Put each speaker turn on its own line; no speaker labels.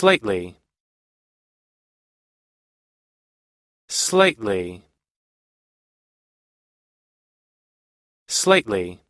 slightly slightly slightly